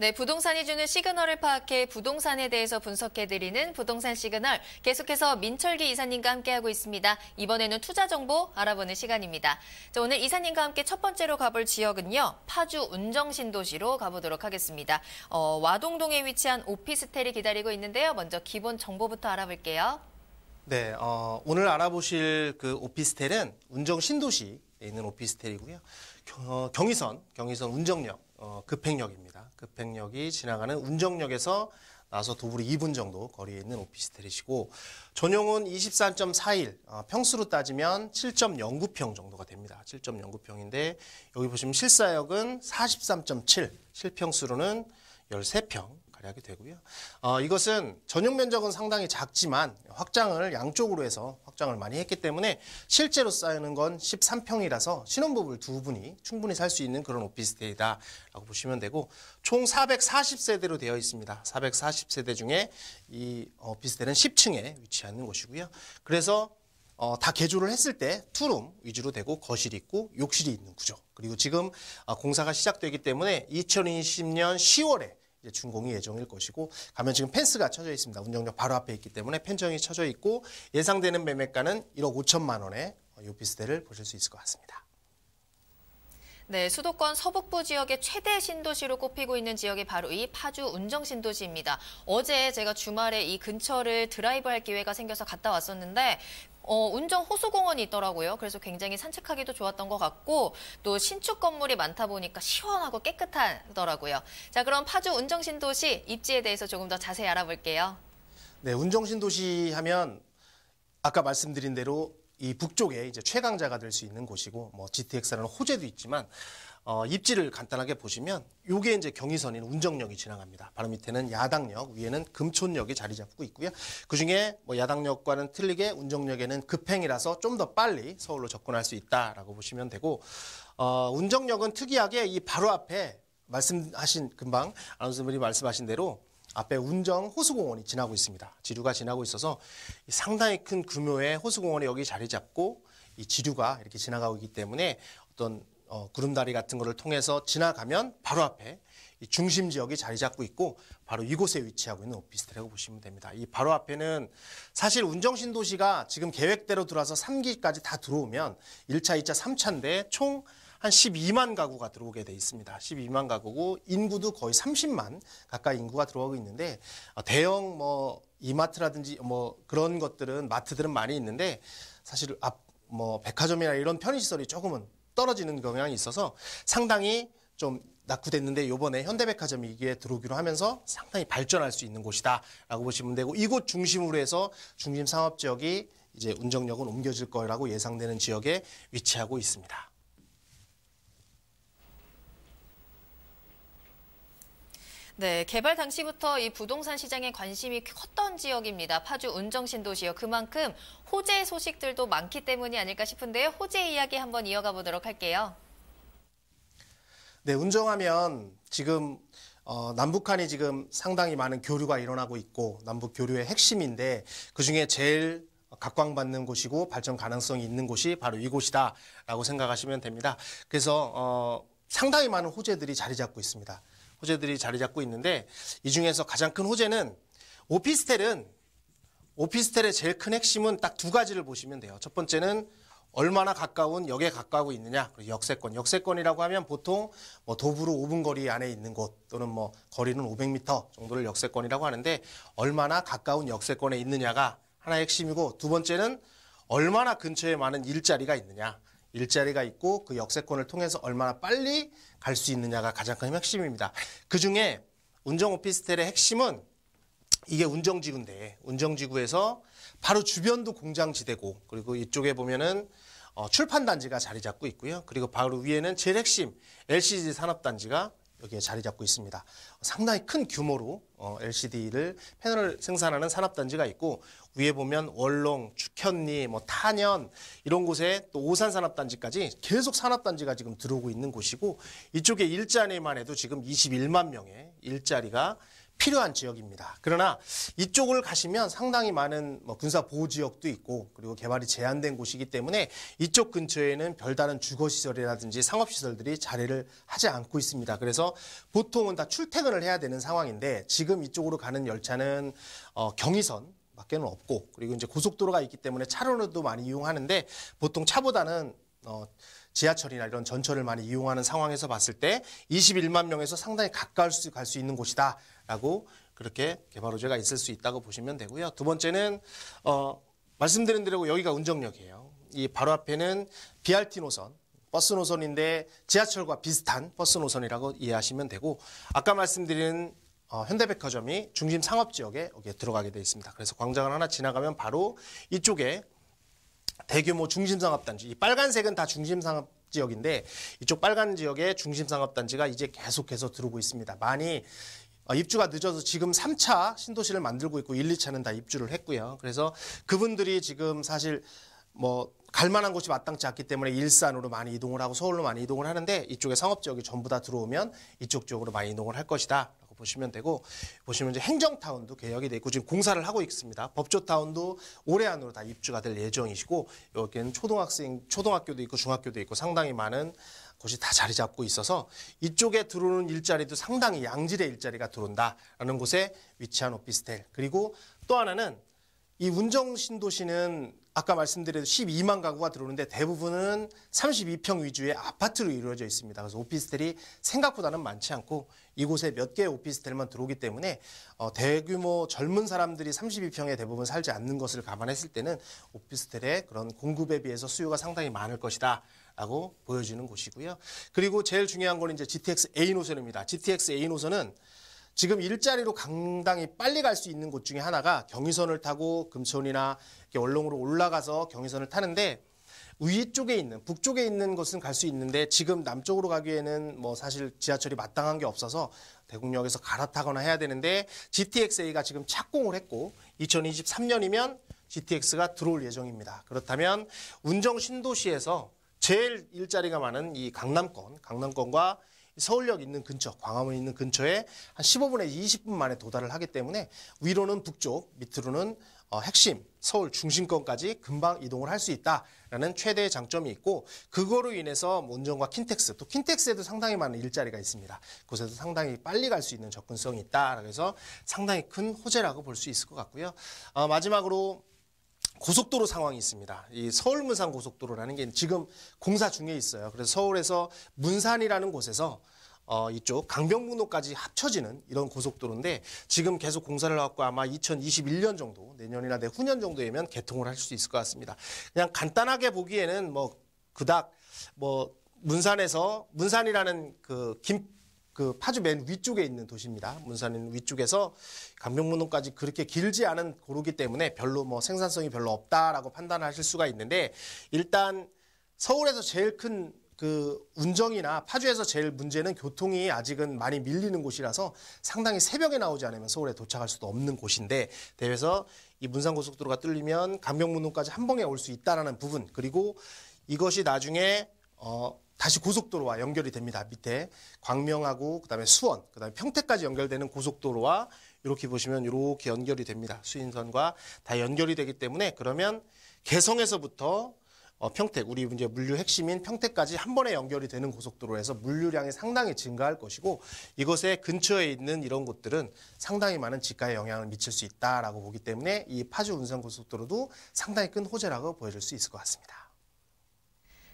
네, 부동산이 주는 시그널을 파악해 부동산에 대해서 분석해드리는 부동산 시그널. 계속해서 민철기 이사님과 함께하고 있습니다. 이번에는 투자 정보 알아보는 시간입니다. 자, 오늘 이사님과 함께 첫 번째로 가볼 지역은요. 파주 운정신도시로 가보도록 하겠습니다. 어, 와동동에 위치한 오피스텔이 기다리고 있는데요. 먼저 기본 정보부터 알아볼게요. 네, 어, 오늘 알아보실 그 오피스텔은 운정 신도시에 있는 오피스텔이고요. 어, 경의선, 경의선 운정역 어, 급행역입니다. 급행역이 지나가는 운정역에서 나서 도보로 2분 정도 거리에 있는 오피스텔이시고 전용은 2 3 4일 어, 평수로 따지면 7.09평 정도가 됩니다. 7.09평인데 여기 보시면 실사역은 43.7 실평수로는 13평 발휘하게 되고요. 어, 이것은 전용 면적은 상당히 작지만 확장을 양쪽으로 해서 확장을 많이 했기 때문에 실제로 쌓이는 건 13평이라서 신혼부부 두 분이 충분히 살 수 있는 그런 오피스텔이다라고 보시면 되고 총 440세대로 되어 있습니다. 440세대 중에 이 오피스텔은 10층에 위치하는 곳이고요. 그래서 어, 다 개조를 했을 때 투룸 위주로 되고 거실이 있고 욕실이 있는 구조. 그리고 지금 어, 공사가 시작되기 때문에 2020년 10월에 이제 준공이 예정일 것이고 가면 지금 펜스가 쳐져 있습니다. 운영역 바로 앞에 있기 때문에 펜정이 쳐져 있고 예상되는 매매가는 1억 5천만 원에 요피스텔을 보실 수 있을 것 같습니다. 네, 수도권 서북부 지역의 최대 신도시로 꼽히고 있는 지역이 바로 이 파주 운정 신도시입니다. 어제 제가 주말에 이 근처를 드라이브할 기회가 생겨서 갔다 왔었는데 어, 운정 호수공원이 있더라고요. 그래서 굉장히 산책하기도 좋았던 것 같고 또 신축 건물이 많다 보니까 시원하고 깨끗하더라고요. 자, 그럼 파주 운정신도시 입지에 대해서 조금 더 자세히 알아볼게요. 네, 운정신도시 하면 아까 말씀드린 대로 이 북쪽에 이제 최강자가 될 수 있는 곳이고 뭐 GTX라는 호재도 있지만 어, 입지를 간단하게 보시면 요게 이제 경의선인 운정역이 지나갑니다. 바로 밑에는 야당역, 위에는 금촌역이 자리 잡고 있고요. 그중에 뭐 야당역과는 틀리게 운정역에는 급행이라서 좀 더 빨리 서울로 접근할 수 있다라고 보시면 되고 어, 운정역은 특이하게 이 바로 앞에 말씀하신 금방 아나운서분이 말씀하신 대로 앞에 운정 호수공원이 지나고 있습니다. 지류가 지나고 있어서 상당히 큰 규모의 호수공원이 여기 자리 잡고 이 지류가 이렇게 지나가고 있기 때문에 어떤 어, 구름다리 같은 거를 통해서 지나가면 바로 앞에 이 중심 지역이 자리 잡고 있고 바로 이곳에 위치하고 있는 오피스텔이라고 보시면 됩니다. 이 바로 앞에는 사실 운정신도시가 지금 계획대로 들어와서 3기까지 다 들어오면 1차, 2차, 3차인데 총 한 12만 가구가 들어오게 돼 있습니다. 12만 가구고 인구도 거의 30만 가까이 인구가 들어오고 있는데 어, 대형 뭐 이마트라든지 뭐 그런 것들은 마트들은 많이 있는데 사실 앞 뭐 백화점이나 이런 편의시설이 조금은 떨어지는 경향이 있어서 상당히 좀 낙후됐는데 요번에 현대백화점 위기에 들어오기로 하면서 상당히 발전할 수 있는 곳이다라고 보시면 되고 이곳 중심으로 해서 중심 상업 지역이 이제 운정력은 옮겨질 거라고 예상되는 지역에 위치하고 있습니다. 네, 개발 당시부터 이 부동산 시장에 관심이 컸던 지역입니다. 파주 운정신도시요. 그만큼 호재 소식들도 많기 때문이 아닐까 싶은데요. 호재 이야기 한번 이어가 보도록 할게요. 네, 운정하면 지금 어, 남북한이 지금 상당히 많은 교류가 일어나고 있고 남북 교류의 핵심인데 그중에 제일 각광받는 곳이고 발전 가능성이 있는 곳이 바로 이곳이다라고 생각하시면 됩니다. 그래서 어, 상당히 많은 호재들이 자리 잡고 있습니다. 호재들이 자리 잡고 있는데 이 중에서 가장 큰 호재는 오피스텔은 오피스텔의 제일 큰 핵심은 딱 두 가지를 보시면 돼요. 첫 번째는 얼마나 가까운 역에 가까우고 있느냐 그리고 역세권 역세권이라고 하면 보통 뭐 도부로 5분 거리 안에 있는 곳 또는 뭐 거리는 500m 정도를 역세권이라고 하는데 얼마나 가까운 역세권에 있느냐가 하나의 핵심이고 두 번째는 얼마나 근처에 많은 일자리가 있느냐 일자리가 있고 그 역세권을 통해서 얼마나 빨리 갈 수 있느냐가 가장 큰 핵심입니다. 그 중에 운정 오피스텔의 핵심은 이게 운정지구인데 운정지구에서 바로 주변도 공장지대고 그리고 이쪽에 보면은 어, 출판단지가 자리 잡고 있고요. 그리고 바로 위에는 제일 핵심 LCG 산업단지가 여기에 자리 잡고 있습니다. 상당히 큰 규모로 어, LCD를 패널을 생산하는 산업단지가 있고 위에 보면 월롱, 죽현리, 뭐 탄현 이런 곳에 또 오산 산업단지까지 계속 산업단지가 지금 들어오고 있는 곳이고 이쪽에 일자리만 해도 지금 21만 명의 일자리가 필요한 지역입니다. 그러나 이쪽을 가시면 상당히 많은 뭐 군사 보호 지역도 있고 그리고 개발이 제한된 곳이기 때문에 이쪽 근처에는 별다른 주거 시설이라든지 상업 시설들이 자리를 하지 않고 있습니다. 그래서 보통은 다 출퇴근을 해야 되는 상황인데 지금 이쪽으로 가는 열차는 어, 경의선 밖에는 없고 그리고 이제 고속도로가 있기 때문에 차로도 많이 이용하는데 보통 차보다는 어, 지하철이나 이런 전철을 많이 이용하는 상황에서 봤을 때 21만 명에서 상당히 가까울 수 갈 수 있는 곳이다. 라고 그렇게 개발호재가 있을 수 있다고 보시면 되고요. 두 번째는 어, 말씀드린 대로 여기가 운정역이에요. 이 바로 앞에는 BRT 노선, 버스 노선인데 지하철과 비슷한 버스 노선이라고 이해하시면 되고 아까 말씀드린 어, 현대백화점이 중심 상업 지역에 여기에 들어가게 되어 있습니다. 그래서 광장을 하나 지나가면 바로 이쪽에 대규모 중심 상업 단지. 이 빨간색은 다 중심 상업 지역인데 이쪽 빨간 지역에 중심 상업 단지가 이제 계속해서 들어오고 있습니다. 많이 아, 입주가 늦어서 지금 3차 신도시를 만들고 있고 1, 2차는 다 입주를 했고요. 그래서 그분들이 지금 사실 뭐 갈만한 곳이 마땅치 않기 때문에 일산으로 많이 이동을 하고 서울로 많이 이동을 하는데 이쪽에 상업 지역이 전부 다 들어오면 이쪽 쪽으로 많이 이동을 할 것이다. 보시면 되고 보시면 이제 행정타운도 개혁이 되 있고 지금 공사를 하고 있습니다. 법조타운도 올해 안으로 다 입주가 될 예정이시고 여기에는 초등학생 초등학교도 있고 중학교도 있고 상당히 많은 곳이 다 자리 잡고 있어서 이쪽에 들어오는 일자리도 상당히 양질의 일자리가 들어온다라는 곳에 위치한 오피스텔 그리고 또 하나는 이 운정신도시는 아까 말씀드린 12만 가구가 들어오는데 대부분은 32평 위주의 아파트로 이루어져 있습니다. 그래서 오피스텔이 생각보다는 많지 않고 이곳에 몇 개의 오피스텔만 들어오기 때문에 어, 대규모 젊은 사람들이 32평에 대부분 살지 않는 것을 감안했을 때는 오피스텔의 그런 공급에 비해서 수요가 상당히 많을 것이다. 라고 보여지는 곳이고요. 그리고 제일 중요한 건 이제 GTX A 노선입니다. GTX A 노선은 지금 일자리로 강당이 빨리 갈 수 있는 곳 중에 하나가 경의선을 타고 금천이나 원롱으로 올라가서 경의선을 타는데 위 쪽에 있는 북쪽에 있는 곳은 갈 수 있는데 지금 남쪽으로 가기에는 뭐 사실 지하철이 마땅한 게 없어서 대국역에서 갈아타거나 해야 되는데 GTX-A가 지금 착공을 했고 2023년이면 GTX가 들어올 예정입니다. 그렇다면 운정 신도시에서 제일 일자리가 많은 이 강남권, 강남권과 서울역 있는 근처, 광화문 있는 근처에 한 15분에 20분 만에 도달을 하기 때문에 위로는 북쪽, 밑으로는 어, 핵심 서울 중심권까지 금방 이동을 할 수 있다라는 최대의 장점이 있고 그거로 인해서 운전과 킨텍스 또 킨텍스에도 상당히 많은 일자리가 있습니다. 그곳에서 상당히 빨리 갈 수 있는 접근성이 있다. 그래서 상당히 큰 호재라고 볼 수 있을 것 같고요. 어, 마지막으로 고속도로 상황이 있습니다. 이 서울 문산 고속도로라는 게 지금 공사 중에 있어요. 그래서 서울에서 문산이라는 곳에서 어, 이쪽 강변북로까지 합쳐지는 이런 고속도로인데 지금 계속 공사를 하고 아마 2021년 정도 내년이나 내후년 정도에면 개통을 할 수 있을 것 같습니다. 그냥 간단하게 보기에는 뭐 그닥 뭐 문산에서 문산이라는 그김 그 파주 맨 위쪽에 있는 도시입니다. 문산은 위쪽에서 감경문동까지 그렇게 길지 않은 고로기 때문에 별로 뭐 생산성이 별로 없다라고 판단하실 수가 있는데 일단 서울에서 제일 큰 그 운정이나 파주에서 제일 문제는 교통이 아직은 많이 밀리는 곳이라서 상당히 새벽에 나오지 않으면 서울에 도착할 수도 없는 곳인데 대회에서 이 문산 고속도로가 뚫리면 감경문동까지 한 번에 올 수 있다라는 부분 그리고 이것이 나중에 어, 다시 고속도로와 연결이 됩니다. 밑에 광명하고 그다음에 수원, 그다음에 평택까지 연결되는 고속도로와 이렇게 보시면 이렇게 연결이 됩니다. 수인선과 다 연결이 되기 때문에 그러면 개성에서부터 어, 평택, 우리 이제 물류 핵심인 평택까지 한 번에 연결이 되는 고속도로에서 물류량이 상당히 증가할 것이고 이것에 근처에 있는 이런 곳들은 상당히 많은 지가에 영향을 미칠 수 있다라고 보기 때문에 이 파주 운산 고속도로도 상당히 큰 호재라고 보여줄 수 있을 것 같습니다.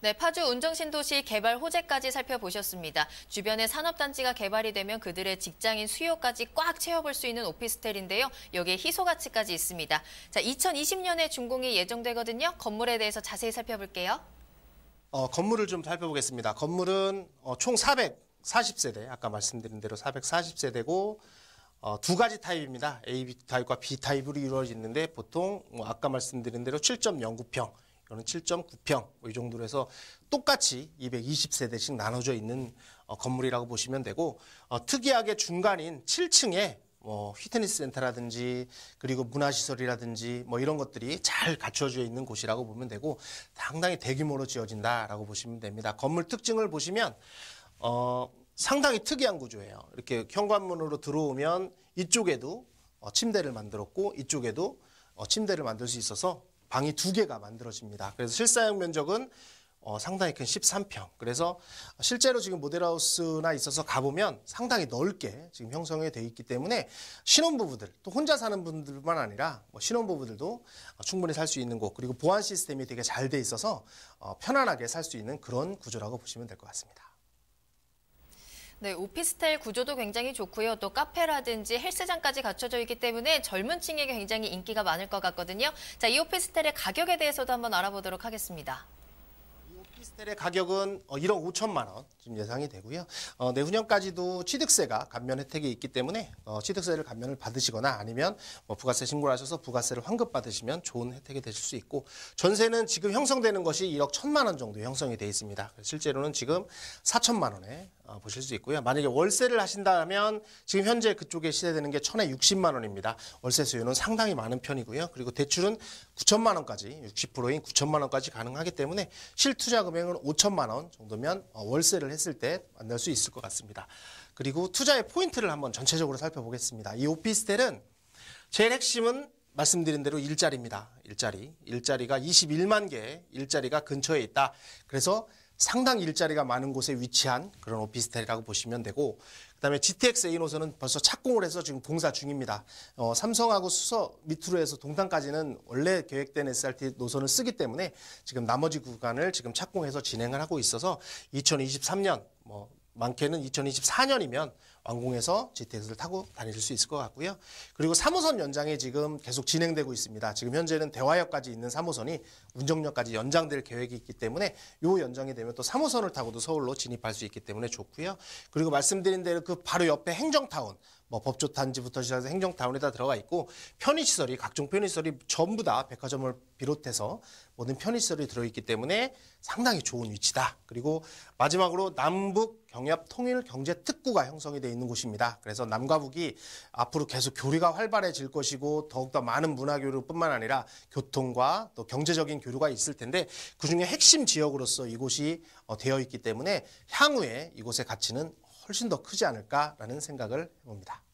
네, 파주 운정신도시 개발 호재까지 살펴보셨습니다. 주변에 산업단지가 개발이 되면 그들의 직장인 수요까지 꽉 채워볼 수 있는 오피스텔인데요. 여기에 희소가치까지 있습니다. 자, 2020년에 준공이 예정되거든요. 건물에 대해서 자세히 살펴볼게요. 어, 건물을 좀 살펴보겠습니다. 건물은 어, 총 440세대, 아까 말씀드린 대로 440세대고 어, 두 가지 타입입니다. A, B 타입과 B 타입으로 이루어지는데 보통 뭐 아까 말씀드린 대로 7.09평, 이거는 7.9평 뭐 이 정도로 해서 똑같이 220세대씩 나눠져 있는 어, 건물이라고 보시면 되고 어, 특이하게 중간인 7층에 뭐 휘트니스 센터라든지 그리고 문화시설이라든지 뭐 이런 것들이 잘 갖춰져 있는 곳이라고 보면 되고 상당히 대규모로 지어진다라고 보시면 됩니다. 건물 특징을 보시면 어 상당히 특이한 구조예요. 이렇게 현관문으로 들어오면 이쪽에도 어, 침대를 만들었고 이쪽에도 어, 침대를 만들 수 있어서 방이 두 개가 만들어집니다. 그래서 실사용 면적은 어, 상당히 큰 13평. 그래서 실제로 지금 모델하우스나 있어서 가보면 상당히 넓게 지금 형성이 돼 있기 때문에 신혼부부들 또 혼자 사는 분들만 아니라 뭐 신혼부부들도 어, 충분히 살 수 있는 곳 그리고 보안 시스템이 되게 잘 돼 있어서 어, 편안하게 살 수 있는 그런 구조라고 보시면 될 것 같습니다. 네, 오피스텔 구조도 굉장히 좋고요. 또 카페라든지 헬스장까지 갖춰져 있기 때문에 젊은 층에게 굉장히 인기가 많을 것 같거든요. 자, 이 오피스텔의 가격에 대해서도 한번 알아보도록 하겠습니다. 오피스텔의 가격은 1억 어, 5천만 원 지금 예상이 되고요. 어, 내후년까지도 취득세가 감면 혜택이 있기 때문에 어, 취득세를 감면을 받으시거나 아니면 뭐 부가세 신고를 하셔서 부가세를 환급 받으시면 좋은 혜택이 되실 수 있고 전세는 지금 형성되는 것이 1억 1천만 원 정도 형성이 돼 있습니다. 실제로는 지금 4천만 원에 어, 보실 수 있고요. 만약에 월세를 하신다면 지금 현재 그쪽에 시세되는 게 천에 60만 원입니다. 월세 수요는 상당히 많은 편이고요. 그리고 대출은 9천만 원까지 60%인 9천만 원까지 가능하기 때문에 실투자 금액은 5천만 원 정도면 어, 월세를 했을 때 만날 수 있을 것 같습니다. 그리고 투자의 포인트를 한번 전체적으로 살펴보겠습니다. 이 오피스텔은 제일 핵심은 말씀드린 대로 일자리입니다. 일자리. 일자리가 21만 개 일자리가 근처에 있다. 그래서 상당 일자리가 많은 곳에 위치한 그런 오피스텔이라고 보시면 되고 그다음에 GTX A 노선은 벌써 착공을 해서 지금 공사 중입니다. 어, 삼성하고 수서 밑으로 해서 동탄까지는 원래 계획된 SRT 노선을 쓰기 때문에 지금 나머지 구간을 지금 착공해서 진행을 하고 있어서 2023년 뭐 많게는 2024년이면 완공해서 GTX를 타고 다니실 수 있을 것 같고요. 그리고 3호선 연장이 지금 계속 진행되고 있습니다. 지금 현재는 대화역까지 있는 3호선이 운정역까지 연장될 계획이 있기 때문에 요 연장이 되면 또 3호선을 타고도 서울로 진입할 수 있기 때문에 좋고요. 그리고 말씀드린 대로 그 바로 옆에 행정타운 뭐 법조단지부터 시작해서 행정타운에다 들어가 있고 편의시설이 각종 편의시설이 전부 다 백화점을 비롯해서 모든 편의시설이 들어있기 때문에 상당히 좋은 위치다. 그리고 마지막으로 남북 경협 통일 경제 특구가 형성이 되어 있는 곳입니다. 그래서 남과 북이 앞으로 계속 교류가 활발해질 것이고 더욱더 많은 문화 교류뿐만 아니라 교통과 또 경제적인 교류가 있을 텐데 그중에 핵심 지역으로서 이곳이 어, 되어 있기 때문에 향후에 이곳의 가치는 훨씬 더 크지 않을까라는 생각을 해봅니다.